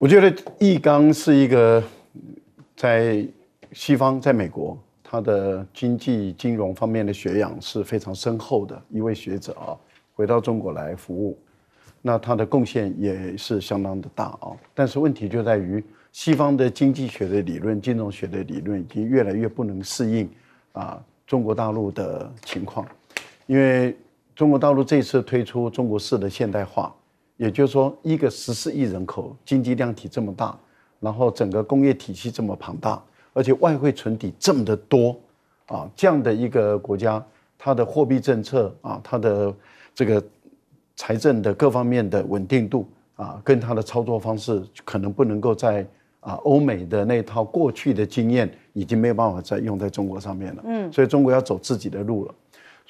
我觉得易纲是一个在西方，在美国，他的经济金融方面的学养是非常深厚的一位学者啊。回到中国来服务，那他的贡献也是相当的大啊。但是问题就在于，西方的经济学的理论、金融学的理论已经越来越不能适应啊中国大陆的情况，因为中国大陆这次推出中国式的现代化。也就是说，一个十四亿人口、经济量体这么大，然后整个工业体系这么庞大，而且外汇存底这么的多，啊，这样的一个国家，它的货币政策啊，它的这个财政的各方面的稳定度啊，跟它的操作方式，可能不能够在啊欧美的那套过去的经验，已经没有办法再用在中国上面了。嗯，所以中国要走自己的路了。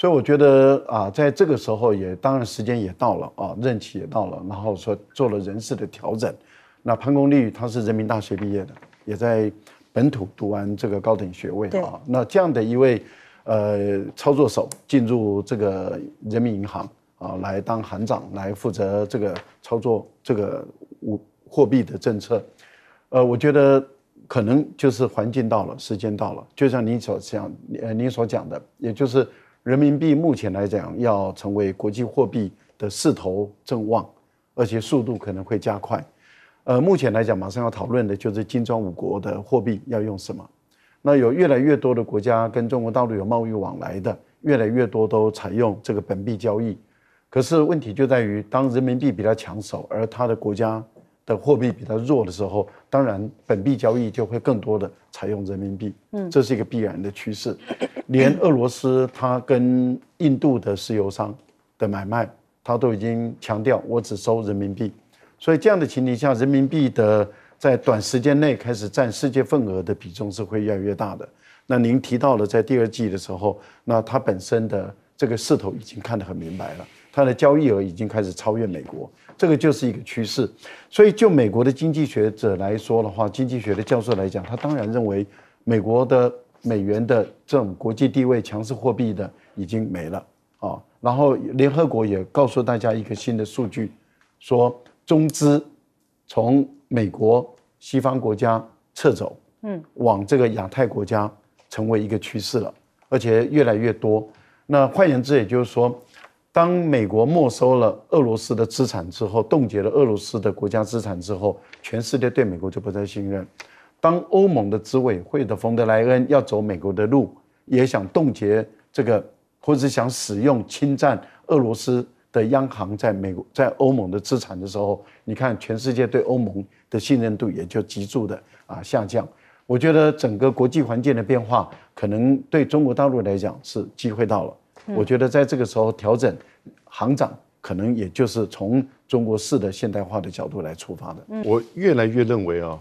所以我觉得啊，在这个时候也当然时间也到了啊，任期也到了，然后说做了人事的调整。那潘功立他是人民大学毕业的，也在本土读完这个高等学位啊。那这样的一位呃操作手进入这个人民银行啊，来当行长，来负责这个操作这个物货币的政策。呃，我觉得可能就是环境到了，时间到了，就像您所讲，呃，您所讲的，也就是。人民币目前来讲，要成为国际货币的势头正旺，而且速度可能会加快。呃，目前来讲，马上要讨论的就是金砖五国的货币要用什么。那有越来越多的国家跟中国大陆有贸易往来的，越来越多都采用这个本币交易。可是问题就在于，当人民币比较抢手，而它的国家。的货币比较弱的时候，当然本币交易就会更多的采用人民币，嗯，这是一个必然的趋势。连俄罗斯它跟印度的石油商的买卖，他都已经强调我只收人民币。所以这样的前提下，人民币的在短时间内开始占世界份额的比重是会越来越大的。那您提到了在第二季的时候，那它本身的这个势头已经看得很明白了。它的交易额已经开始超越美国，这个就是一个趋势。所以，就美国的经济学者来说的话，经济学的教授来讲，他当然认为美国的美元的这种国际地位强势货币的已经没了啊。然后，联合国也告诉大家一个新的数据，说中资从美国西方国家撤走，嗯，往这个亚太国家成为一个趋势了，而且越来越多。那换言之，也就是说。当美国没收了俄罗斯的资产之后，冻结了俄罗斯的国家资产之后，全世界对美国就不再信任。当欧盟的执委会的冯德莱恩要走美国的路，也想冻结这个，或者想使用侵占俄罗斯的央行在美国在欧盟的资产的时候，你看全世界对欧盟的信任度也就急速的啊下降。我觉得整个国际环境的变化，可能对中国大陆来讲是机会到了。我觉得在这个时候调整行长，可能也就是从中国式的现代化的角度来出发的。我越来越认为啊，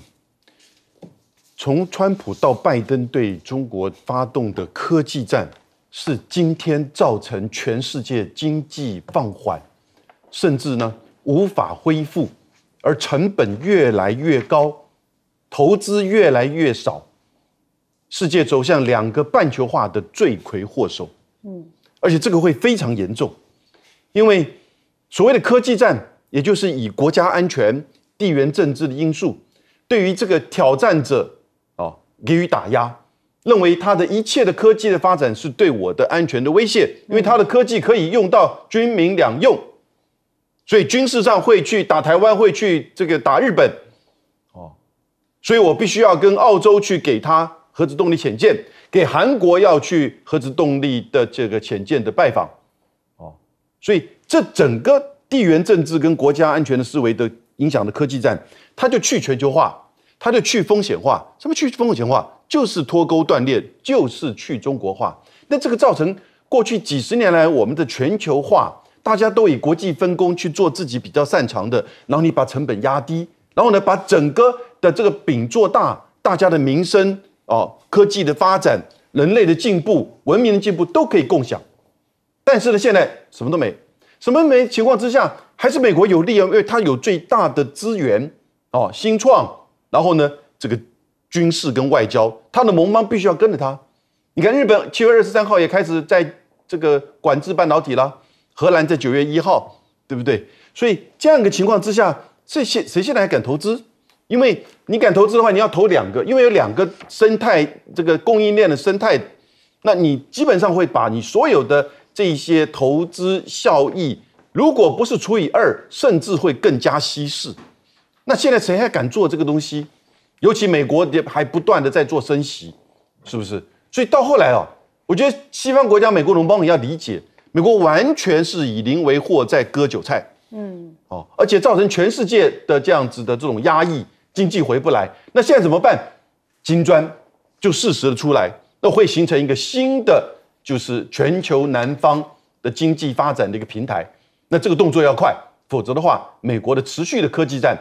从川普到拜登对中国发动的科技战，是今天造成全世界经济放缓，甚至呢无法恢复，而成本越来越高，投资越来越少，世界走向两个半球化的罪魁祸首。嗯。而且这个会非常严重，因为所谓的科技战，也就是以国家安全、地缘政治的因素，对于这个挑战者啊给予打压，认为他的一切的科技的发展是对我的安全的威胁，因为他的科技可以用到军民两用，所以军事上会去打台湾，会去这个打日本，哦，所以我必须要跟澳洲去给他。核子动力潜舰，给韩国要去核子动力的这个潜舰的拜访，哦，所以这整个地缘政治跟国家安全的思维的影响的科技战，它就去全球化，它就去风险化，什么去风险化？就是脱钩断裂，就是去中国化。那这个造成过去几十年来我们的全球化，大家都以国际分工去做自己比较擅长的，然后你把成本压低，然后呢把整个的这个饼做大，大家的民生。哦，科技的发展、人类的进步、文明的进步都可以共享，但是呢，现在什么都没，什么没情况之下，还是美国有利量，因为它有最大的资源，哦，新创，然后呢，这个军事跟外交，它的盟邦必须要跟着它。你看，日本七月二十三号也开始在这个管制半导体了，荷兰在九月一号，对不对？所以这样的情况之下，这些谁现在还敢投资？因为你敢投资的话，你要投两个，因为有两个生态，这个供应链的生态，那你基本上会把你所有的这一些投资效益，如果不是除以二，甚至会更加稀释。那现在谁还敢做这个东西？尤其美国还不断的在做升息，是不是？所以到后来哦，我觉得西方国家，美国同胞你要理解，美国完全是以邻为壑，在割韭菜，嗯，哦，而且造成全世界的这样子的这种压抑。经济回不来，那现在怎么办？金砖就适时的出来，那会形成一个新的，就是全球南方的经济发展的一个平台。那这个动作要快，否则的话，美国的持续的科技战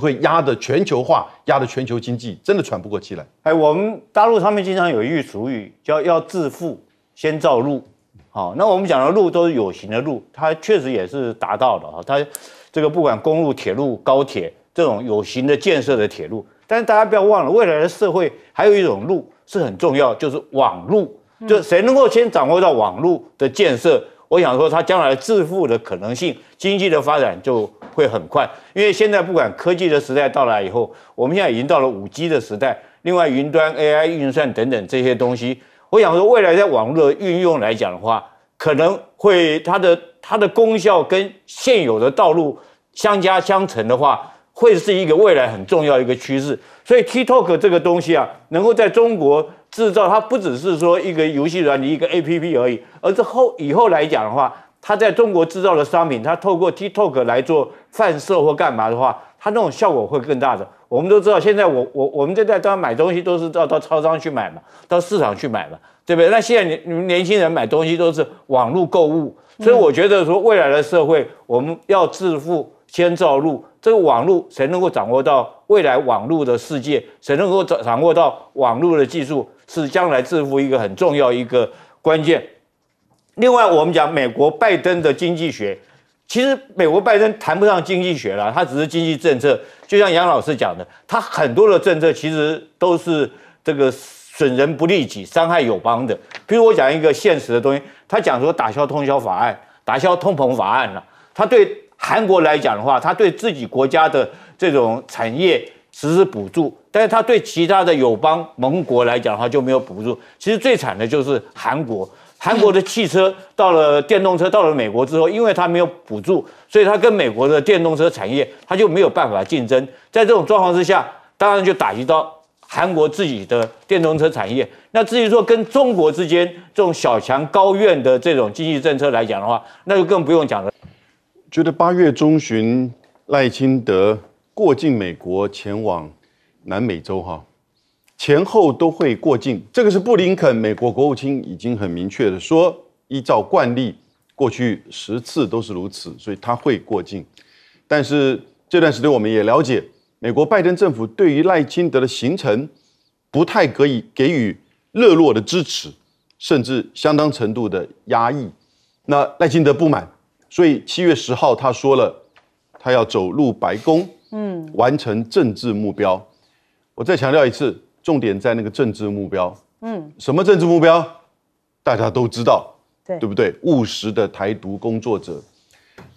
会压的全球化，压的全球经济真的喘不过气来。哎，我们大陆上面经常有一句俗语，叫要致富先造路。好，那我们讲的路都是有形的路，它确实也是达到了哈。它这个不管公路、铁路、高铁。这种有形的建设的铁路，但是大家不要忘了，未来的社会还有一种路是很重要，就是网路。就谁能够先掌握到网路的建设，我想说他将来致富的可能性，经济的发展就会很快。因为现在不管科技的时代到来以后，我们现在已经到了五 G 的时代，另外云端 AI 运算等等这些东西，我想说未来在网络的运用来讲的话，可能会它的它的功效跟现有的道路相加相乘的话。会是一个未来很重要一个趋势，所以 TikTok 这个东西啊，能够在中国制造，它不只是说一个游戏软体、一个 A P P 而已，而是后以后来讲的话，它在中国制造的商品，它透过 TikTok 来做贩售或干嘛的话，它那种效果会更大的。我们都知道，现在我我我们这代都要买东西都是到到超商去买嘛，到市场去买嘛，对不对？那现在你你们年轻人买东西都是网络购物，所以我觉得说未来的社会，我们要致富。千兆路这个网络，谁能够掌握到未来网络的世界？谁能够掌掌握到网络的技术，是将来致富一个很重要一个关键。另外，我们讲美国拜登的经济学，其实美国拜登谈不上经济学了，他只是经济政策。就像杨老师讲的，他很多的政策其实都是这个损人不利己、伤害友邦的。比如我讲一个现实的东西，他讲说打消通宵法案、打消通膨法案了，他对。韩国来讲的话，他对自己国家的这种产业实施补助，但是他对其他的友邦盟国来讲的话就没有补助。其实最惨的就是韩国，韩国的汽车到了电动车到了美国之后，因为它没有补助，所以它跟美国的电动车产业它就没有办法竞争。在这种状况之下，当然就打击到韩国自己的电动车产业。那至于说跟中国之间这种小强高院的这种经济政策来讲的话，那就更不用讲了。觉得八月中旬，赖清德过境美国前往南美洲，哈，前后都会过境。这个是布林肯，美国国务卿已经很明确的说，依照惯例，过去十次都是如此，所以他会过境。但是这段时间我们也了解，美国拜登政府对于赖清德的行程，不太可以给予热络的支持，甚至相当程度的压抑。那赖清德不满。所以七月十号，他说了，他要走入白宫，嗯，完成政治目标。我再强调一次，重点在那个政治目标，嗯，什么政治目标？大家都知道，对对不对？务实的台独工作者。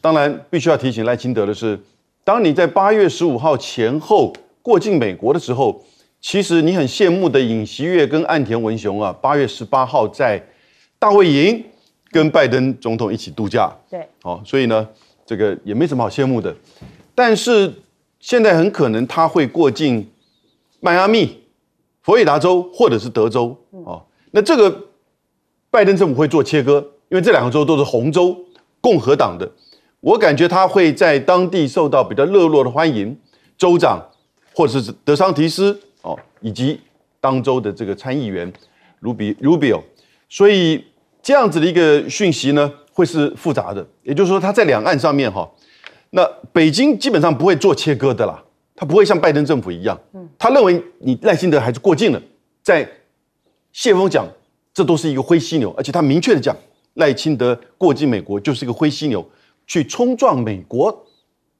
当然，必须要提醒赖清德的是，当你在八月十五号前后过境美国的时候，其实你很羡慕的尹锡悦跟岸田文雄啊，八月十八号在大卫营。跟拜登总统一起度假，对，好，所以呢，这个也没什么好羡慕的。但是现在很可能他会过境迈阿密，佛罗里达州或者是德州，哦，那这个拜登政府会做切割，因为这两个州都是红州，共和党的。我感觉他会在当地受到比较热络的欢迎，州长或者是德桑提斯，哦，以及当州的这个参议员卢比卢比奥，所以。这样子的一个讯息呢，会是复杂的。也就是说，他在两岸上面哈，那北京基本上不会做切割的啦，他不会像拜登政府一样，他认为你赖清德还是过境了。在谢峰讲，这都是一个灰犀牛，而且他明确的讲，赖清德过境美国就是一个灰犀牛，去冲撞美国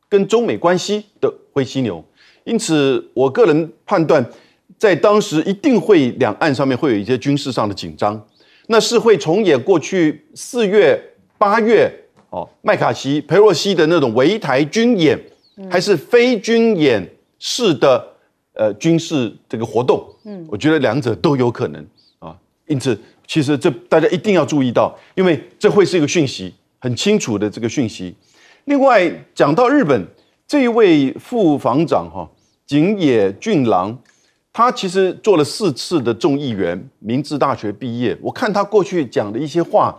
跟中美关系的灰犀牛。因此，我个人判断，在当时一定会两岸上面会有一些军事上的紧张。那是会重演过去四月、八月哦，麦卡锡、佩洛西的那种围台军演，还是非军演式的呃军事这个活动？嗯，我觉得两者都有可能啊。因此，其实这大家一定要注意到，因为这会是一个讯息很清楚的这个讯息。另外，讲到日本这一位副防长哈，景野俊郎。他其实做了四次的众议员，明治大学毕业。我看他过去讲的一些话，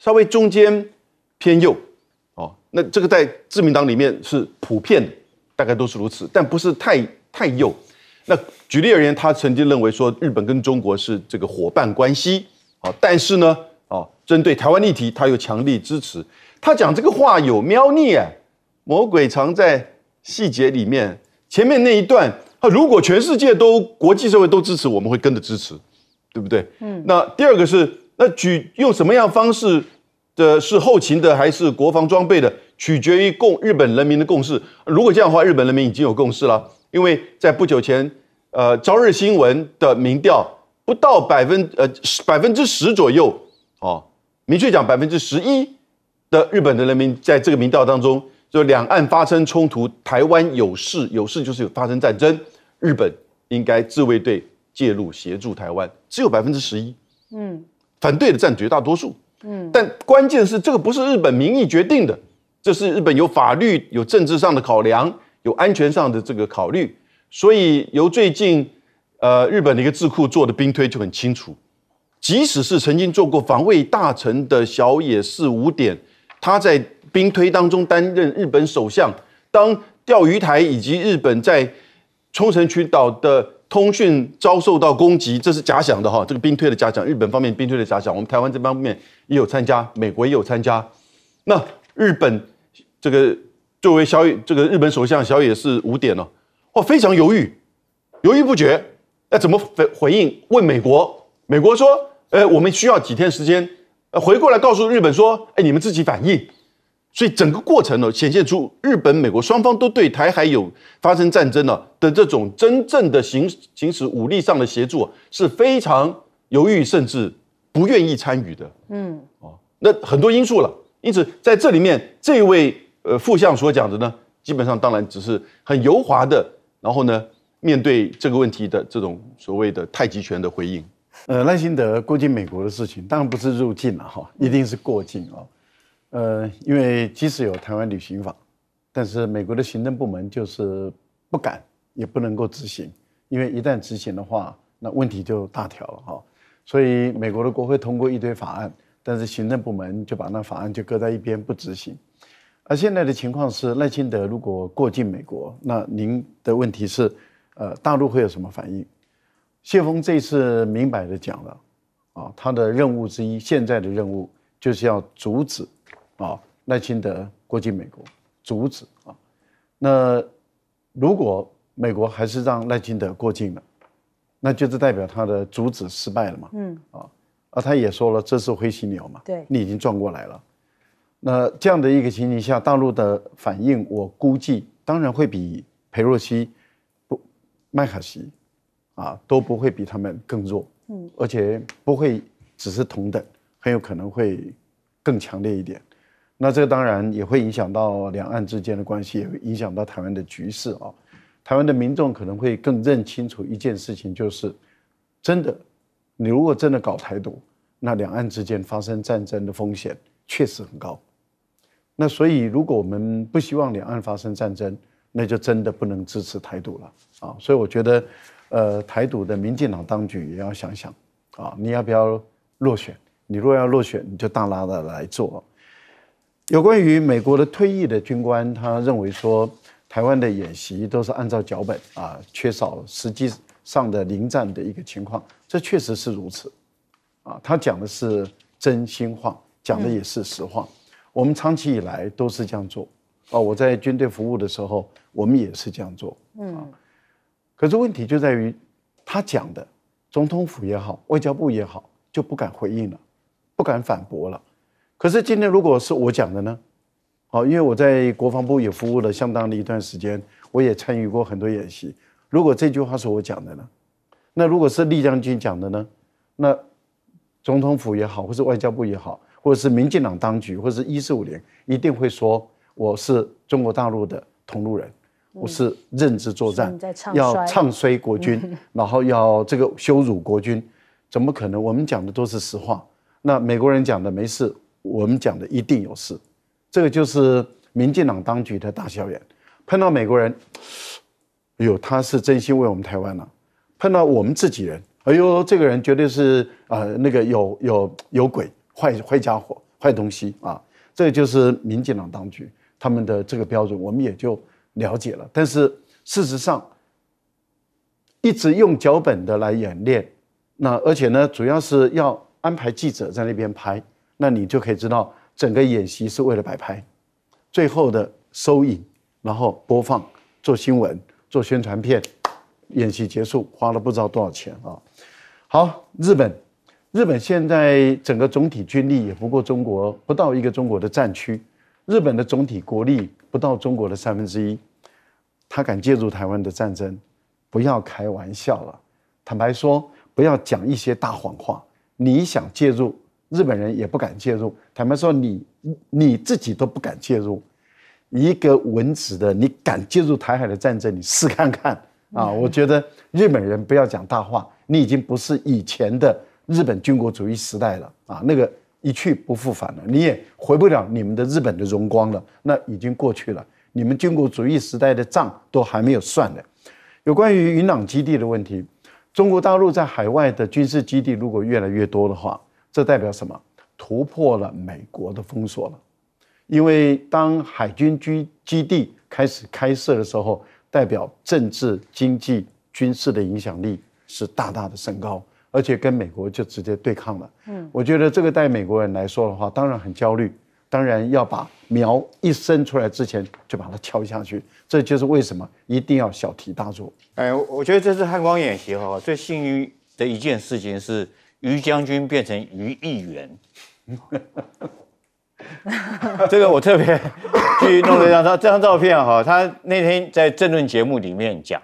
稍微中间偏右哦。那这个在自民党里面是普遍的，大概都是如此，但不是太太右。那举例而言，他曾经认为说日本跟中国是这个伙伴关系啊，但是呢哦，针对台湾议题，他又强力支持。他讲这个话有猫腻啊，魔鬼藏在细节里面。前面那一段。那如果全世界都国际社会都支持，我们会跟着支持，对不对？嗯。那第二个是，那举用什么样方式的，是后勤的还是国防装备的，取决于共日本人民的共识。如果这样的话，日本人民已经有共识了，因为在不久前，呃，朝日新闻的民调，不到百分呃十百分之十左右哦，明确讲百分之十一的日本的人民在这个民调当中。就两岸发生冲突，台湾有事，有事就是有发生战争，日本应该自卫队介入协助台湾，只有百分之十一，嗯，反对的占绝大多数，嗯，但关键是这个不是日本民意决定的，这是日本有法律、有政治上的考量、有安全上的这个考虑，所以由最近，呃，日本的一个智库做的兵推就很清楚，即使是曾经做过防卫大臣的小野寺五点，他在。兵推当中担任日本首相，当钓鱼台以及日本在冲绳群岛的通讯遭受到攻击，这是假想的哈。这个兵推的假想，日本方面兵推的假想，我们台湾这方面也有参加，美国也有参加。那日本这个作为小野，这个日本首相小野是五点哦，哇，非常犹豫，犹豫不决，那怎么回回应？问美国，美国说，呃，我们需要几天时间，呃，回过来告诉日本说，哎，你们自己反应。所以整个过程呢，显现出日本、美国双方都对台海有发生战争呢的这种真正的行行使武力上的协助是非常犹豫甚至不愿意参与的。嗯，哦，那很多因素了。因此，在这里面，这位呃副相所讲的呢，基本上当然只是很油滑的，然后呢，面对这个问题的这种所谓的太极拳的回应。呃，赖清德，估境美国的事情当然不是入境了哈，一定是过境啊。呃，因为即使有台湾旅行法，但是美国的行政部门就是不敢也不能够执行，因为一旦执行的话，那问题就大条了哈。所以美国的国会通过一堆法案，但是行政部门就把那法案就搁在一边不执行。而现在的情况是，赖清德如果过境美国，那您的问题是，呃，大陆会有什么反应？谢峰这次明摆着讲了，啊，他的任务之一，现在的任务就是要阻止。啊，赖清德过境美国，阻止啊，那如果美国还是让赖清德过境了，那就是代表他的阻止失败了嘛？嗯啊啊，他也说了，这是灰犀牛嘛？对，你已经转过来了。那这样的一个情形下，大陆的反应，我估计当然会比裴若曦、不麦卡锡啊都不会比他们更弱。嗯，而且不会只是同等，很有可能会更强烈一点。那这个当然也会影响到两岸之间的关系，也会影响到台湾的局势啊。台湾的民众可能会更认清楚一件事情，就是真的，你如果真的搞台独，那两岸之间发生战争的风险确实很高。那所以，如果我们不希望两岸发生战争，那就真的不能支持台独了啊。所以，我觉得，呃，台独的民进党当局也要想想啊，你要不要落选？你若要落选，你就大拉的来做。有关于美国的退役的军官，他认为说台湾的演习都是按照脚本啊，缺少实际上的临战的一个情况，这确实是如此啊。他讲的是真心话，讲的也是实话。我们长期以来都是这样做啊。我在军队服务的时候，我们也是这样做。嗯。可是问题就在于他讲的，总统府也好，外交部也好，就不敢回应了，不敢反驳了。可是今天如果是我讲的呢？好，因为我在国防部也服务了相当的一段时间，我也参与过很多演习。如果这句话是我讲的呢？那如果是丽将军讲的呢？那总统府也好，或是外交部也好，或者是民进党当局，或是一四五零，一定会说我是中国大陆的同路人，我是认知作战，要唱衰国军，然后要这个羞辱国军，怎么可能？我们讲的都是实话。那美国人讲的没事。我们讲的一定有事，这个就是民进党当局的大小眼，碰到美国人，哎呦，他是真心为我们台湾啊；碰到我们自己人，哎呦，这个人绝对是啊，那个有有有鬼、坏坏家伙、坏东西啊。这个就是民进党当局他们的这个标准，我们也就了解了。但是事实上，一直用脚本的来演练，那而且呢，主要是要安排记者在那边拍。那你就可以知道，整个演习是为了摆拍，最后的收影，然后播放做新闻、做宣传片。演习结束花了不知道多少钱啊！好，日本，日本现在整个总体军力也不过中国不到一个中国的战区，日本的总体国力不到中国的三分之一，他敢介入台湾的战争？不要开玩笑了，坦白说，不要讲一些大谎话。你想介入？日本人也不敢介入，坦白说你你自己都不敢介入，一个文职的，你敢介入台海的战争？你试看看啊！我觉得日本人不要讲大话，你已经不是以前的日本军国主义时代了啊，那个一去不复返了，你也回不了你们的日本的荣光了，那已经过去了，你们军国主义时代的账都还没有算呢。有关于云朗基地的问题，中国大陆在海外的军事基地如果越来越多的话。这代表什么？突破了美国的封锁了，因为当海军军基地开始开设的时候，代表政治、经济、军事的影响力是大大的升高，而且跟美国就直接对抗了。嗯，我觉得这个对美国人来说的话，当然很焦虑，当然要把苗一生出来之前就把它敲下去，这就是为什么一定要小题大做。哎，我觉得这次汉光演习哈，最幸运的一件事情是。于将军变成于议员，这个我特别去弄了张照，这张照片哈，他那天在政论节目里面讲，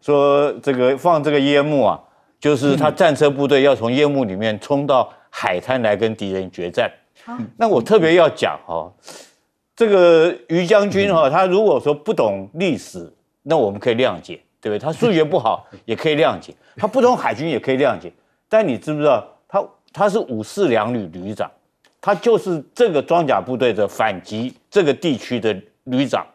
说这个放这个烟幕啊，就是他战车部队要从烟幕里面冲到海滩来跟敌人决战。那我特别要讲哈，这个于将军哈，他如果说不懂历史，那我们可以谅解，对不对？他数学不好也可以谅解，他不懂海军也可以谅解。但你知不知道，他他是五四两旅旅长，他就是这个装甲部队的反击这个地区的旅长。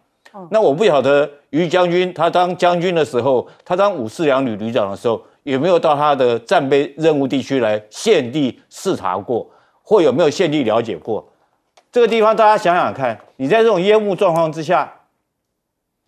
那我不晓得于将军他当将军的时候，他当五四两旅旅长的时候，有没有到他的战备任务地区来现地视察过，或有没有现地了解过这个地方？大家想想看，你在这种烟雾状况之下，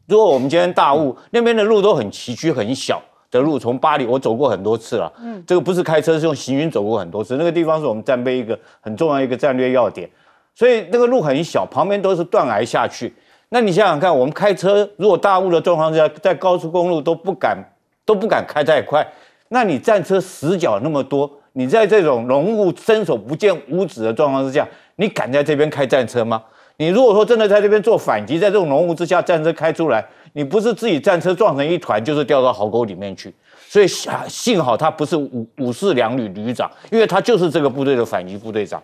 如果我们今天大雾，那边的路都很崎岖很小。的路从巴黎，我走过很多次了。嗯，这个不是开车，是用行军走过很多次。那个地方是我们战备一个很重要一个战略要点，所以那个路很小，旁边都是断崖下去。那你想想看，我们开车如果大雾的状况下，在高速公路都不敢都不敢开太快。那你战车死角那么多，你在这种浓雾伸手不见五指的状况之下，你敢在这边开战车吗？你如果说真的在这边做反击，在这种浓雾之下，战车开出来。你不是自己战车撞成一团，就是掉到壕沟里面去。所以幸幸好他不是五五四两旅旅长，因为他就是这个部队的反游击部队长。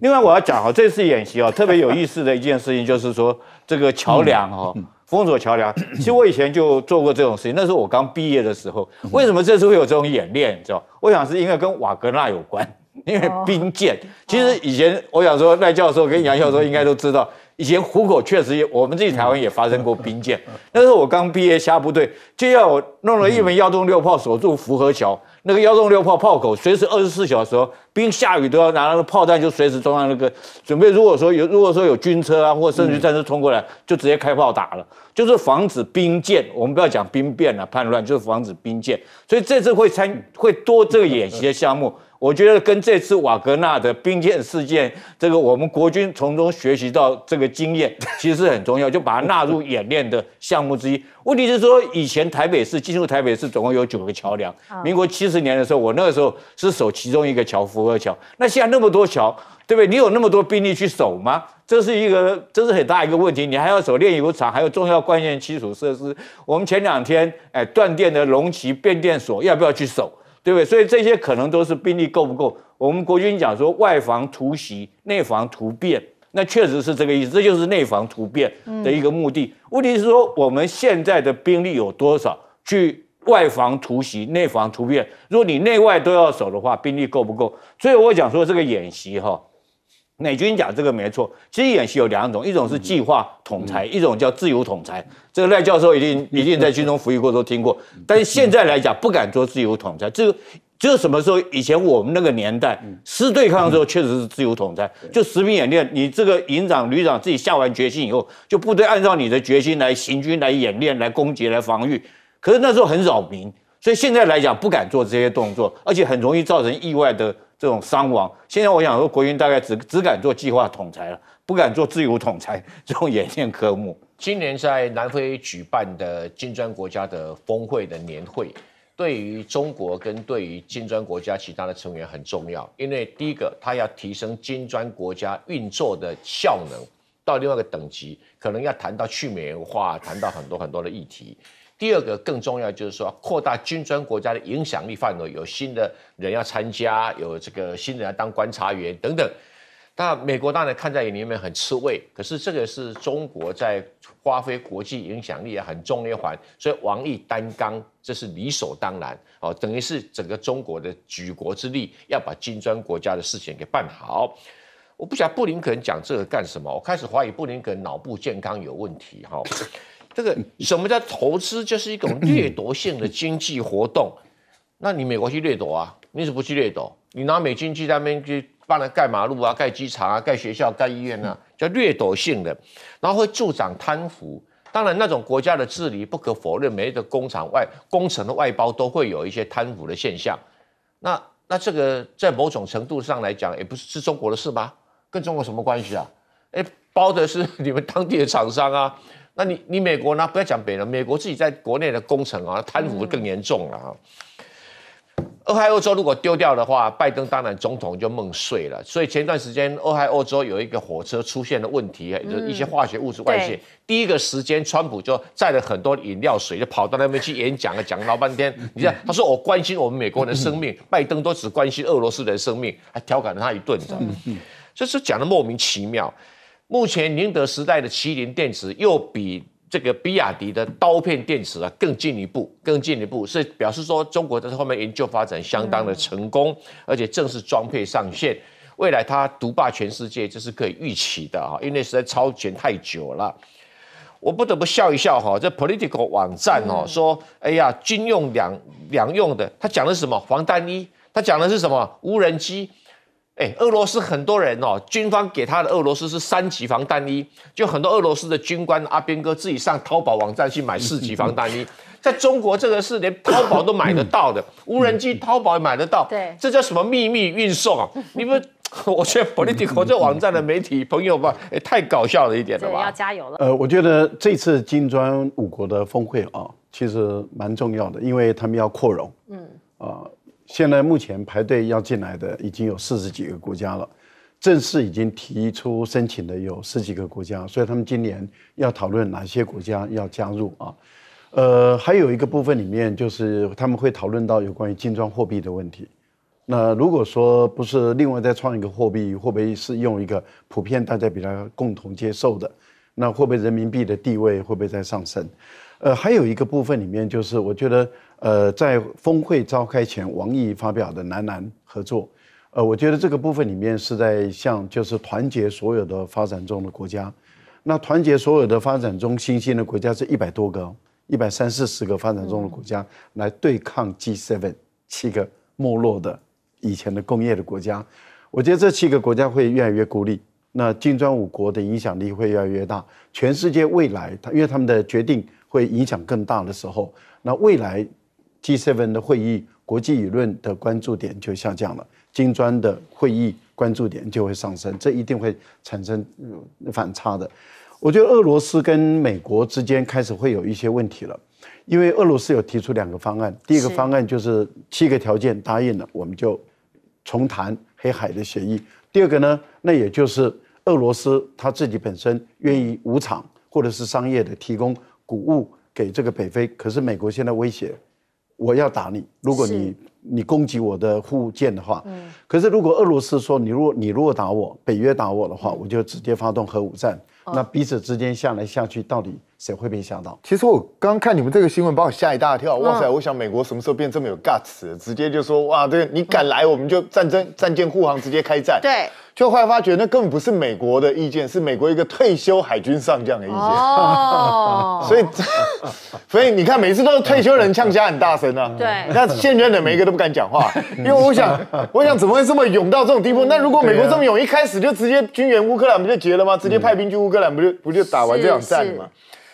另外我要讲哈，这次演习啊，特别有意思的一件事情就是说这个桥梁哦，封锁桥梁。其实我以前就做过这种事情，那是我刚毕业的时候。为什么这次会有这种演练？你知道？我想是因为跟瓦格纳有关，因为兵谏。其实以前我想说赖教授跟杨教授应该都知道。以前虎口确实也，我们自己台湾也发生过兵谏。那时候我刚毕业下部队，就要我弄了一门幺洞六炮守住福和桥。那个幺洞六炮炮口随时二十四小时，兵下雨都要拿那个炮弹就随时装上那个，准备如果说有，如果说有军车啊或甚至战车冲过来，就直接开炮打了。就是防止兵谏，我们不要讲兵变啊叛乱，就是防止兵谏。所以这次会参会多这个演习的项目。我觉得跟这次瓦格纳的兵谏事件，这个我们国军从中学习到这个经验，其实是很重要，就把它纳入演练的项目之一。问题是说，以前台北市进入台北市总共有九个桥梁，民国七十年的时候，我那个时候是守其中一个桥——福和桥。那现在那么多桥，对不对？你有那么多兵力去守吗？这是一个，这是很大一个问题。你还要守炼油厂，还有重要关键基础设施。我们前两天，哎，断电的龙旗变电所，要不要去守？对不对？所以这些可能都是兵力够不够。我们国军讲说外防突袭、内防突变，那确实是这个意思。这就是内防突变的一个目的。问题是说我们现在的兵力有多少去外防突袭、内防突变？如果你内外都要守的话，兵力够不够？所以，我讲说这个演习哈。美军讲这个没错，其实演习有两种，一种是计划统裁，一种叫自由统裁。这个赖教授一定 一定在军中服役过，都听过。但是现在来讲，不敢做自由统裁。个就什么时候？以前我们那个年代，私对抗的时候，确实是自由统裁。就实兵演练，你这个营长、旅长自己下完决心以后，就部队按照你的决心来行军、来演练、来攻击、来防御。可是那时候很扰民，所以现在来讲，不敢做这些动作，而且很容易造成意外的。这种伤亡，现在我想说，国军大概只只敢做计划统裁了，不敢做自由统裁这种演练科目。今年在南非举办的金砖国家的峰会的年会，对于中国跟对于金砖国家其他的成员很重要，因为第一个，它要提升金砖国家运作的效能到另外一个等级，可能要谈到去美元化，谈到很多很多的议题。第二个更重要就是说，扩大金砖国家的影响力范围，有新的人要参加，有这个新人要当观察员等等。那美国当然看在眼里面很吃味，可是这个是中国在发挥国际影响力啊，很重的一环。所以王毅担纲，这是理所当然哦，等于是整个中国的举国之力要把金砖国家的事情给办好。我不晓得布林肯讲这个干什么，我开始怀疑布林肯脑部健康有问题哈。这个什么叫投资？就是一种 掠夺性的经济活动。那你美国去掠夺啊？你怎么不去掠夺？你拿美军去那边去帮人盖马路啊、盖机场啊、盖学校、盖医院啊，叫掠夺性的，然后会助长贪腐。当然，那种国家的治理不可否认，每一个工厂外工程的外包都会有一些贪腐的现象。那那这个在某种程度上来讲，也不是是中国的事吧？跟中国什么关系啊？哎，包的是 你们当地的厂商啊。那你你美国呢？不要讲别人，美国自己在国内的工程啊，贪腐更严重了啊。俄亥俄州如果丢掉的话，拜登当然总统就梦碎了。所以前段时间俄亥俄州有一个火车出现了问题，一些化学物质外泄。第一个时间，川普就载了很多饮料水，就跑到那边去演讲了，讲老半天。你知道，他说我关心我们美国人的生命，拜登都只关心俄罗斯人的生命，还调侃了他一顿，你知道吗？就是讲的莫名其妙。目前宁德时代的麒麟电池又比这个比亚迪的刀片电池啊更进一步，更进一步，是表示说中国在这方面研究发展相当的成功，而且正式装配上线，未来它独霸全世界这是可以预期的啊！因为实在超前太久了，我不得不笑一笑哈。这 political 网站哦说，哎呀，军用两两用的，他讲的是什么？防弹衣？他讲的是什么？无人机？哎，俄罗斯很多人哦，军方给他的俄罗斯是三级防弹衣，就很多俄罗斯的军官阿斌哥自己上淘宝网站去买四级防弹衣，在中国这个是连淘宝都买得到的，无人机淘宝也买得到，对，这叫什么秘密运送啊？你们，我劝我的几个这网站的媒体朋友吧，也太搞笑了一点了吧？要加油了。呃，我觉得这次金砖五国的峰会啊，其实蛮重要的，因为他们要扩容，嗯，啊。现在目前排队要进来的已经有四十几个国家了，正式已经提出申请的有十几个国家，所以他们今年要讨论哪些国家要加入啊？呃，还有一个部分里面就是他们会讨论到有关于金砖货币的问题。那如果说不是另外再创一个货币，会不会是用一个普遍大家比较共同接受的？那会不会人民币的地位会不会在上升？呃，还有一个部分里面就是我觉得。呃，在峰会召开前，王毅发表的南南合作，呃，我觉得这个部分里面是在向就是团结所有的发展中的国家，那团结所有的发展中新兴的国家是一百多个，一百三四十个发展中的国家来对抗 G seven 七个没落的以前的工业的国家，我觉得这七个国家会越来越孤立，那金砖五国的影响力会越来越大，全世界未来，他因为他们的决定会影响更大的时候，那未来。G7 的会议，国际舆论的关注点就下降了；金砖的会议，关注点就会上升，这一定会产生反差的。我觉得俄罗斯跟美国之间开始会有一些问题了，因为俄罗斯有提出两个方案：第一个方案就是七个条件答应了，我们就重谈黑海的协议；第二个呢，那也就是俄罗斯他自己本身愿意无偿或者是商业的提供谷物给这个北非，可是美国现在威胁。我要打你，如果你你攻击我的护舰的话，嗯，可是如果俄罗斯说你如果你如果打我，北约打我的话，我就直接发动核武战，那彼此之间下来下去到底？谁会被吓到？其实我刚刚看你们这个新闻，把我吓一大跳。哇塞！我想美国什么时候变这么有 guts，直接就说哇，个你敢来，我们就战争、战舰护航，直接开战。对，就后来发觉那根本不是美国的意见，是美国一个退休海军上将的意见。哦，所以所以你看，每次都是退休人呛家很大声啊。对，那现任的每一个都不敢讲话，因为我想，我想怎么会这么勇到这种地步？那如果美国这么勇，一开始就直接军援乌克兰，不就结了吗？直接派兵去乌克兰，不就不就打完这场战吗？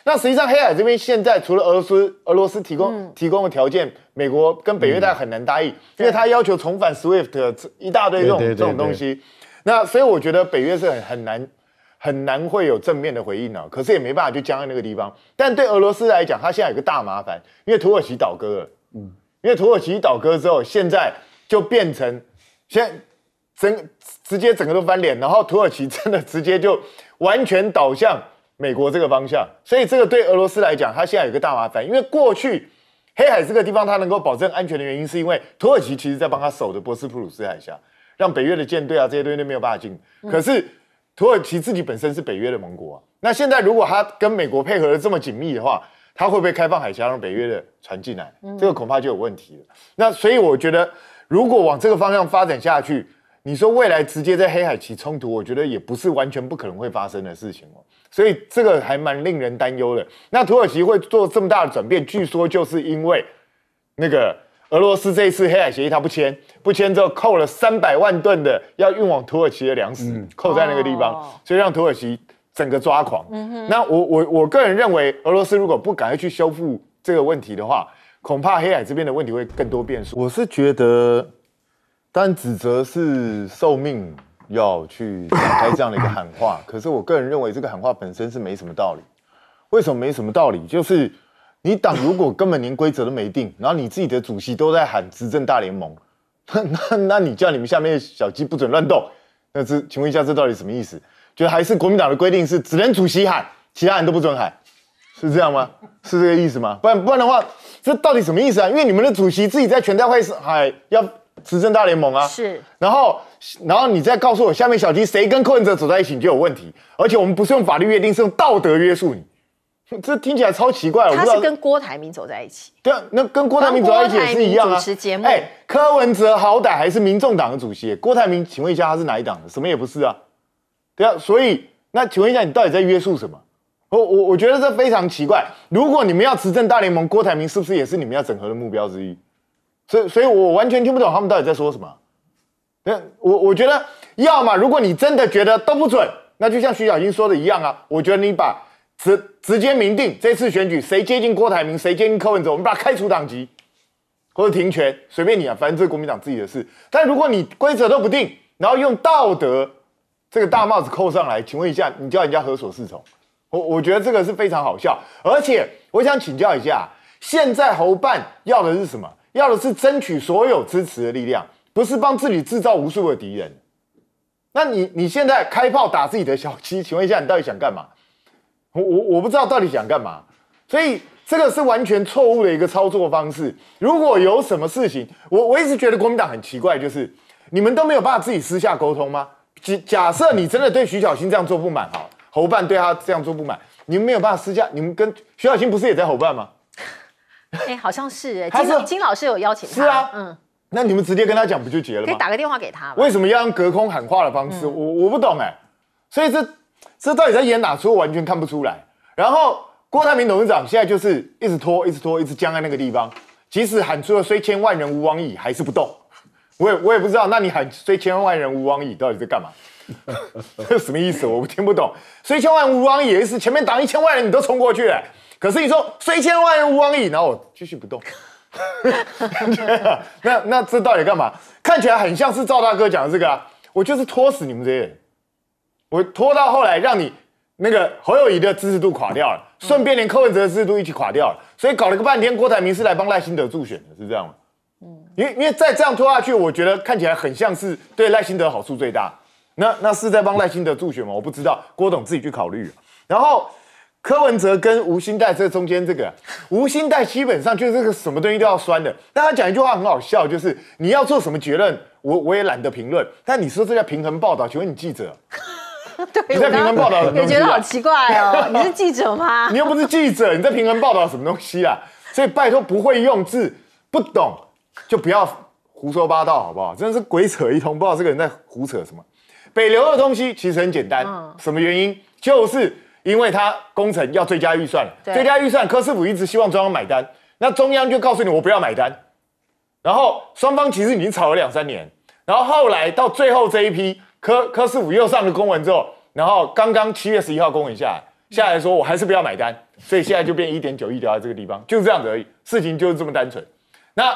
那实际上，黑海这边现在除了俄斯俄罗斯提供提供的条件，美国跟北约大概很难答应，因为他要求重返 SWIFT 一大堆这种这种东西。那所以我觉得北约是很很难很难会有正面的回应的，可是也没办法去僵在那个地方。但对俄罗斯来讲，他现在有个大麻烦，因为土耳其倒戈了。嗯，因为土耳其倒戈之后，现在就变成现整直接整个都翻脸，然后土耳其真的直接就完全倒向。美国这个方向，所以这个对俄罗斯来讲，它现在有个大麻烦。因为过去黑海这个地方，它能够保证安全的原因，是因为土耳其其实在帮他守着博斯普鲁斯海峡，让北约的舰队啊这些西都没有办法进。可是土耳其自己本身是北约的盟国啊，那现在如果它跟美国配合的这么紧密的话，它会不会开放海峡让北约的船进来？这个恐怕就有问题了。那所以我觉得，如果往这个方向发展下去，你说未来直接在黑海起冲突，我觉得也不是完全不可能会发生的事情哦。所以这个还蛮令人担忧的。那土耳其会做这么大的转变，据说就是因为那个俄罗斯这一次黑海协议他不签，不签之后扣了三百万吨的要运往土耳其的粮食，扣在那个地方，所以让土耳其整个抓狂。那我我我个人认为，俄罗斯如果不赶快去修复这个问题的话，恐怕黑海这边的问题会更多变数。我是觉得，但指责是受命。要去展开这样的一个喊话，可是我个人认为这个喊话本身是没什么道理。为什么没什么道理？就是你党如果根本连规则都没定，然后你自己的主席都在喊执政大联盟，那那那你叫你们下面小鸡不准乱动，那这请问一下，这到底什么意思？觉得还是国民党的规定是只能主席喊，其他人都不准喊，是这样吗？是这个意思吗？不然不然的话，这到底什么意思啊？因为你们的主席自己在全代会是喊要执政大联盟啊，是，然后。然后你再告诉我，下面小弟谁跟柯文哲走在一起就有问题，而且我们不是用法律约定，是用道德约束你，这听起来超奇怪。他是跟郭台铭走在一起。对啊，那跟郭台铭走在一起也是一样啊。主持节目，哎，柯文哲好歹还是民众党的主席，郭台铭，请问一下他是哪一党的？什么也不是啊。对啊，所以那请问一下，你到底在约束什么？我我我觉得这非常奇怪。如果你们要执政大联盟，郭台铭是不是也是你们要整合的目标之一？所以，所以我完全听不懂他们到底在说什么。我我觉得，要么如果你真的觉得都不准，那就像徐小明说的一样啊，我觉得你把直直接明定这次选举谁接近郭台铭，谁接近柯文哲，我们把他开除党籍或者停权，随便你啊，反正这是国民党自己的事。但如果你规则都不定，然后用道德这个大帽子扣上来，请问一下，你叫人家何所适从？我我觉得这个是非常好笑，而且我想请教一下，现在侯办要的是什么？要的是争取所有支持的力量。不是帮自己制造无数的敌人，那你你现在开炮打自己的小鸡，请问一下，你到底想干嘛？我我我不知道到底想干嘛，所以这个是完全错误的一个操作方式。如果有什么事情，我我一直觉得国民党很奇怪，就是你们都没有办法自己私下沟通吗？假假设你真的对徐小新这样做不满，哈，侯办对他这样做不满，你们没有办法私下，你们跟徐小新不是也在侯办吗？哎，好像是哎，金金老师有邀请他，是啊，嗯。那你们直接跟他讲不就结了吗？可以打个电话给他。为什么要用隔空喊话的方式？我我不懂哎。所以这这到底在演哪出？完全看不出来。然后郭台铭董事长现在就是一直拖，一直拖，一直僵在那个地方。即使喊出了“虽千万人吾往矣”，还是不动。我也我也不知道。那你喊“虽千万人吾往矣”到底在干嘛？这什么意思？我听不懂。“虽千万人无往矣”是前面挡一千万人你都冲过去了，可是你说“虽千万人吾往矣”，然后我继续不动。对 啊，那那这到底干嘛？看起来很像是赵大哥讲的这个啊，我就是拖死你们这些，人，我拖到后来让你那个侯友谊的支持度垮掉了，顺便连柯文哲支持度一起垮掉了，所以搞了个半天，郭台铭是来帮赖幸德助选的，是这样吗？嗯，因为因为再这样拖下去，我觉得看起来很像是对赖幸德好处最大。那那是在帮赖幸德助选吗？我不知道，郭董自己去考虑然后。柯文哲跟吴兴代这中间这个吴兴代基本上就是个什么东西都要酸的。但他讲一句话很好笑，就是你要做什么结论，我我也懒得评论。但你说这叫平衡报道，请问你记者？你在平衡报道什么？你觉得好奇怪哦？你是记者吗？你又不是记者，你在平衡报道什么东西啊？所以拜托，不会用字，不懂就不要胡说八道，好不好？真的是鬼扯一通，不知道这个人在胡扯什么。北流的东西其实很简单，什么原因就是。因为它工程要追加预算，追加预算，柯市五一直希望中央买单，那中央就告诉你我不要买单，然后双方其实已经吵了两三年，然后后来到最后这一批柯柯市五又上了公文之后，然后刚刚七月十一号公文下下来说我还是不要买单，所以现在就变一点九亿掉在这个地方，就是这样子而已，事情就是这么单纯。那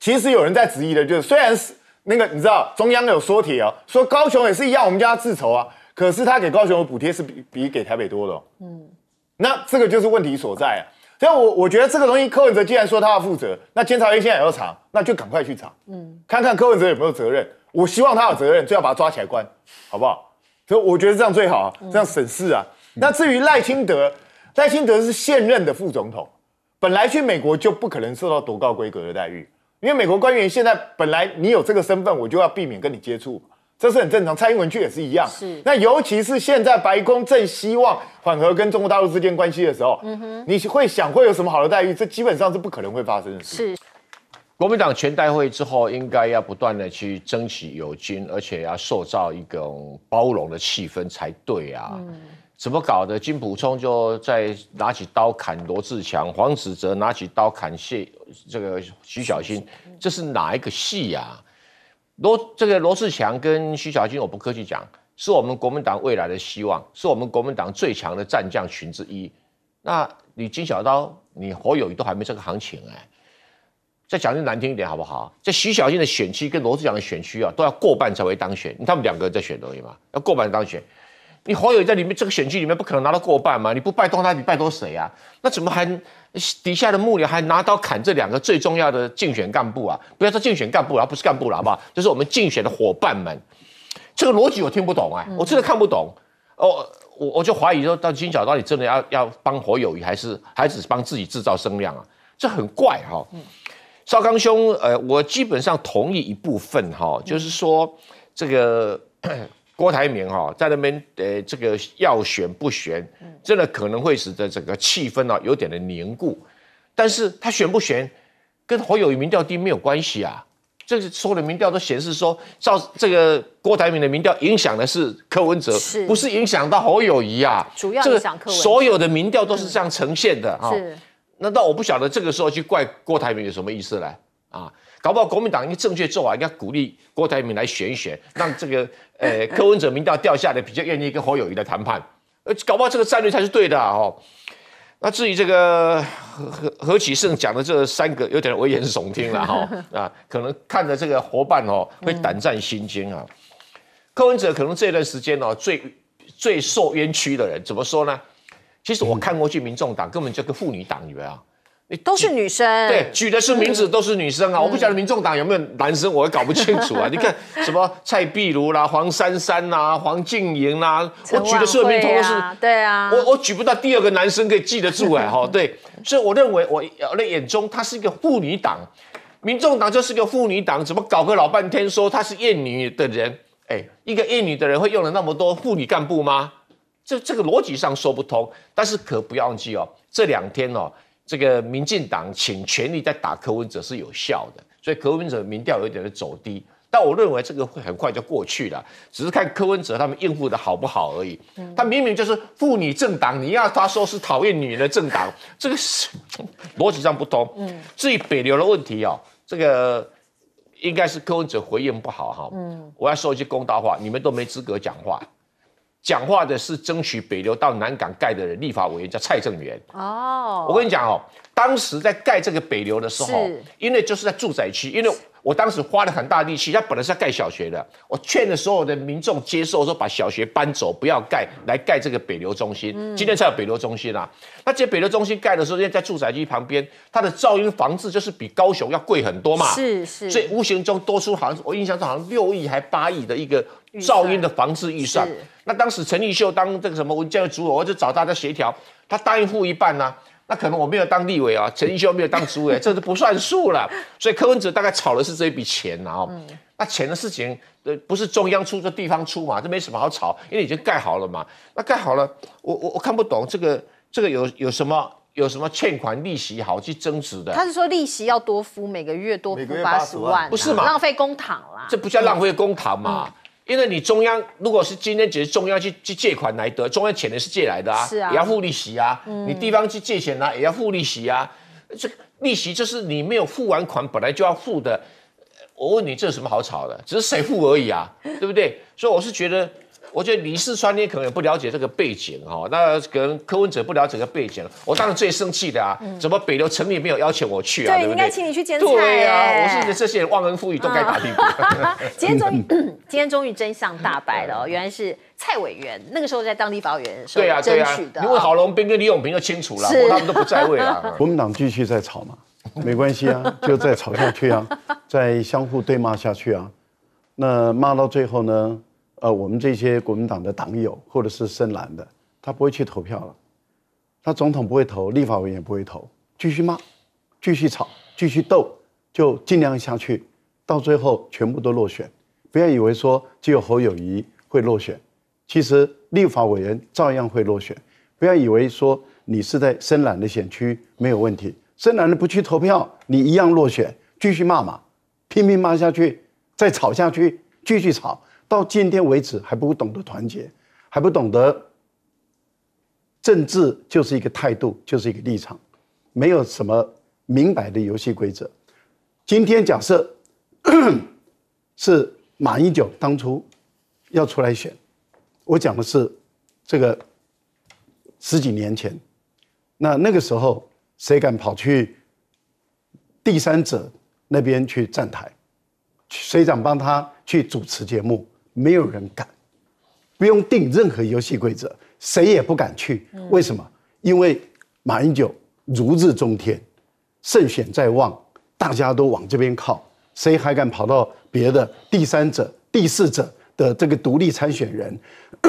其实有人在质疑的就是，虽然是那个你知道中央有缩铁哦，说高雄也是一样，我们家自筹啊。可是他给高雄的补贴是比比给台北多的、哦。嗯，那这个就是问题所在啊。所以我我觉得这个东西柯文哲既然说他要负责，那监察院现在也要查，那就赶快去查，嗯，看看柯文哲有没有责任。我希望他有责任，最好把他抓起来关，好不好？所以我觉得这样最好啊，这样省事啊。那至于赖清德，赖清德是现任的副总统，本来去美国就不可能受到多高规格的待遇，因为美国官员现在本来你有这个身份，我就要避免跟你接触。这是很正常，蔡英文去也是一样。是，那尤其是现在白宫正希望缓和跟中国大陆之间关系的时候，嗯哼，你会想会有什么好的待遇？这基本上是不可能会发生的事。是，国民党全代会之后，应该要不断的去争取友军，而且要塑造一种包容的气氛才对啊。嗯，怎么搞的？金普冲就在拿起刀砍罗志强、黄子哲，拿起刀砍谢这个徐小新，这是哪一个戏呀？罗这个罗志强跟徐小军，我不客气讲，是我们国民党未来的希望，是我们国民党最强的战将群之一。那你金小刀，你侯友谊都还没这个行情哎。再讲句难听一点好不好？这徐小军的选区跟罗志强的选区啊，都要过半才会当选。他们两个人在选容易吗？要过半当选，你侯友谊在里面这个选区里面不可能拿到过半嘛？你不拜托他，你拜托谁呀？那怎么还？底下的幕僚还拿刀砍这两个最重要的竞选干部啊！不要说竞选干部了，不是干部了，好不好？就是我们竞选的伙伴们，这个逻辑我听不懂哎，我真的看不懂哦。我我就怀疑说，到金角到底真的要要帮火友谊，还是还是帮自己制造声量啊？这很怪哈。邵刚兄，呃，我基本上同意一部分哈，就是说这个。郭台铭哈在那边，呃，这个要选不选，真的可能会使得整个气氛呢有点的凝固。但是他选不选，跟侯友谊民调低没有关系啊。这是所有的民调都显示说，照这个郭台铭的民调影响的是柯文哲，不是影响到侯友谊啊。主要影响柯文哲。所有的民调都是这样呈现的啊。是。难道我不晓得这个时候去怪郭台铭有什么意思呢？啊？搞不好国民党一个正确做法，应该鼓励郭台铭来选一选，让这个呃柯文哲名头掉下来，比较愿意跟侯友谊来谈判，呃，搞不好这个战略才是对的哦。那至于这个何何启胜讲的这三个有点危言耸听了哈，啊，可能看着这个伙伴哦会胆战心惊啊。柯文哲可能这段时间哦最最受冤屈的人，怎么说呢？其实我看过去，民众党根本就跟妇女党员啊。你都是女生，对，举的是名字都是女生啊！我不晓得民众党有没有男生，我也搞不清楚啊！你看什么蔡碧如啦、黄珊珊啦、黄静莹啦，我举的顺便通通是，对啊，我我举不到第二个男生可以记得住哎哈！对，所以我认为我我的眼中，她是一个妇女党，民众党就是个妇女党，怎么搞个老半天说她是厌女的人？哎，一个厌女的人会用了那么多妇女干部吗？这这个逻辑上说不通。但是可不要忘记哦，这两天哦。这个民进党请全力在打柯文哲是有效的，所以柯文哲民调有一点的走低，但我认为这个会很快就过去了，只是看柯文哲他们应付的好不好而已。他明明就是妇女政党，你要他说是讨厌女人的政党，这个是逻辑上不通。至于北流的问题哦，这个应该是柯文哲回应不好哈。嗯，我要说一句公道话，你们都没资格讲话。讲话的是争取北流到南港盖的人，立法委员叫蔡正元。哦，我跟你讲哦，当时在盖这个北流的时候，因为就是在住宅区，因为我当时花了很大力气，他本来是要盖小学的，我劝了所有的民众接受，说把小学搬走，不要盖，来盖这个北流中心。嗯，今天才有北流中心啊。那这北流中心盖的时候，因为在住宅区旁边，它的噪音防治就是比高雄要贵很多嘛。是是。所以无形中多出，好像我印象中好像六亿还八亿的一个。噪音的防治预算，那当时陈玉秀当这个什么文教主委，我就找大家协调，他答应付一半呐。那可能我没有当立委啊，陈玉秀没有当主委，这都不算数了。所以柯文哲大概炒的是这一笔钱啊。嗯。那钱的事情，呃，不是中央出就地方出嘛，这没什么好炒，因为已经盖好了嘛。那盖好了，我我我看不懂这个这个有有什么有什么欠款利息，好去增值的。他是说利息要多付，每个月多付八十万，不是嘛？浪费公帑啦。这不叫浪费公帑嘛？因为你中央如果是今天只是中央去去借款来得，中央钱的是借来的啊，也要付利息啊。你地方去借钱呢，也要付利息啊。这个利息就是你没有付完款本来就要付的。我问你，这有什么好吵的？只是谁付而已啊，对不对？所以我是觉得。我觉得李四川你可能也不了解这个背景哈，那可能柯文哲不了解这个背景。我当然最生气的啊，怎么北流成铭没有邀请我去啊？对，应该请你去剪彩。对呀，我觉得这些人忘恩负义都该打掉。今天终于，今天终于真相大白了，原来是蔡委员那个时候在当地保员是对呀，对呀。因为郝龙斌跟李永平就清楚了，不过他们都不在位了，国 民党继续在吵嘛，没关系啊，就再吵下去啊，再相互对骂下去啊，那骂到最后呢？呃，我们这些国民党的党友或者是深蓝的，他不会去投票了，他总统不会投，立法委员也不会投，继续骂，继续吵，继续斗，就尽量下去，到最后全部都落选。不要以为说只有侯友谊会落选，其实立法委员照样会落选。不要以为说你是在深蓝的选区没有问题，深蓝的不去投票，你一样落选，继续骂嘛，拼命骂下去，再吵下去，继续吵。到今天为止还不懂得团结，还不懂得政治就是一个态度，就是一个立场，没有什么明白的游戏规则。今天假设 是马英九当初要出来选，我讲的是这个十几年前，那那个时候谁敢跑去第三者那边去站台？谁敢帮他去主持节目？没有人敢，不用定任何游戏规则，谁也不敢去。为什么？因为马英九如日中天，胜选在望，大家都往这边靠，谁还敢跑到别的第三者、第四者的这个独立参选人，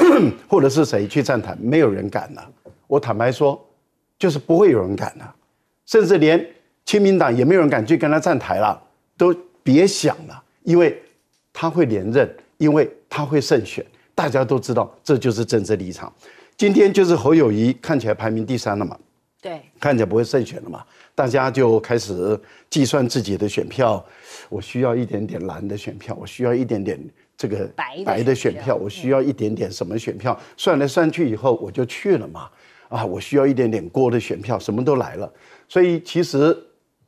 或者是谁去站台？没有人敢了。我坦白说，就是不会有人敢了，甚至连亲民党也没有人敢去跟他站台了，都别想了，因为他会连任。因为他会胜选，大家都知道，这就是政治立场。今天就是侯友谊看起来排名第三了嘛，对，看起来不会胜选了嘛，大家就开始计算自己的选票，我需要一点点蓝的选票，我需要一点点这个白白的选票，我需要一点点什么选票，算来算去以后我就去了嘛，啊，我需要一点点郭的选票，什么都来了，所以其实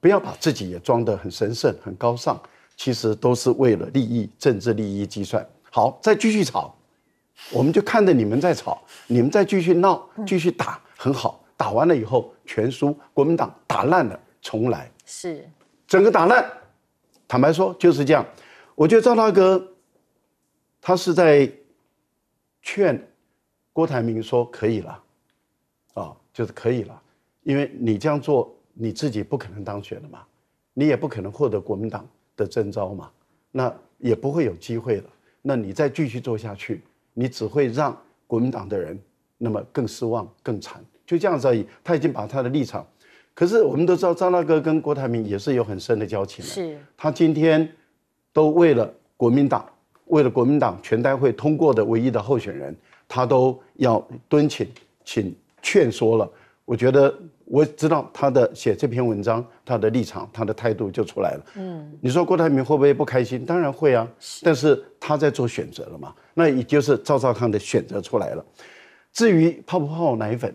不要把自己也装得很神圣、很高尚。其实都是为了利益、政治利益计算。好，再继续吵，我们就看着你们在吵，你们再继续闹、继续打，很好。打完了以后全输，国民党打烂了，重来是整个打烂。坦白说就是这样。我觉得赵大哥他是在劝郭台铭说可以了，啊，就是可以了，因为你这样做你自己不可能当选的嘛，你也不可能获得国民党。的征招嘛，那也不会有机会了。那你再继续做下去，你只会让国民党的人那么更失望、更惨。就这样子，而已。他已经把他的立场。可是我们都知道，张大哥跟郭台铭也是有很深的交情。的。是，他今天都为了国民党，为了国民党全代会通过的唯一的候选人，他都要敦请，请劝说了。我觉得我知道他的写这篇文章，他的立场、他的态度就出来了。嗯，你说郭台铭会不会不开心？当然会啊，但是他在做选择了嘛，那也就是赵少康的选择出来了。至于泡不泡奶粉？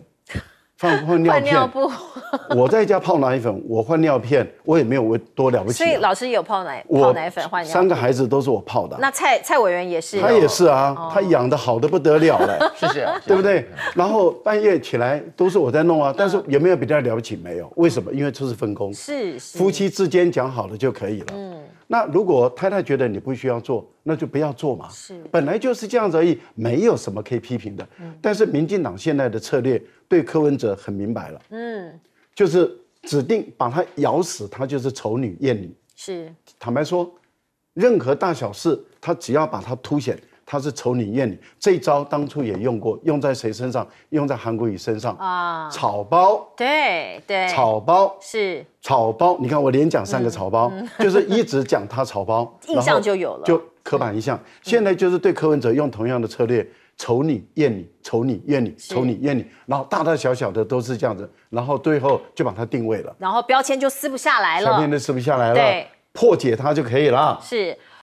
换 换尿片，我在家泡奶粉，我换尿片，我也没有多了不起。所以老师有泡奶泡奶粉换尿三个孩子都是我泡的。那蔡蔡委员也是，他也是啊，他养的好的不得了了，谢 谢，对不对？然后半夜起来都是我在弄啊，但是有没有比较了不起？没有，为什么？因为这是分工，是夫妻之间讲好了就可以了。嗯。那如果太太觉得你不需要做，那就不要做嘛。是，本来就是这样子而已，没有什么可以批评的。嗯。但是民进党现在的策略对柯文哲很明白了。嗯。就是指定把他咬死，他就是丑女艳女。是。坦白说，任何大小事，他只要把它凸显。他是仇你怨你，这招当初也用过，用在谁身上？用在韩国瑜身上啊！草包，对对，草包是草包。你看我连讲三个草包，就是一直讲他草包，印象就有了，就刻板印象。现在就是对柯文哲用同样的策略，仇你怨你，仇你怨你，仇你怨你，然后大大小小的都是这样子，然后最后就把它定位了，然后标签就撕不下来了，标片都撕不下来了，对，破解它就可以了，是。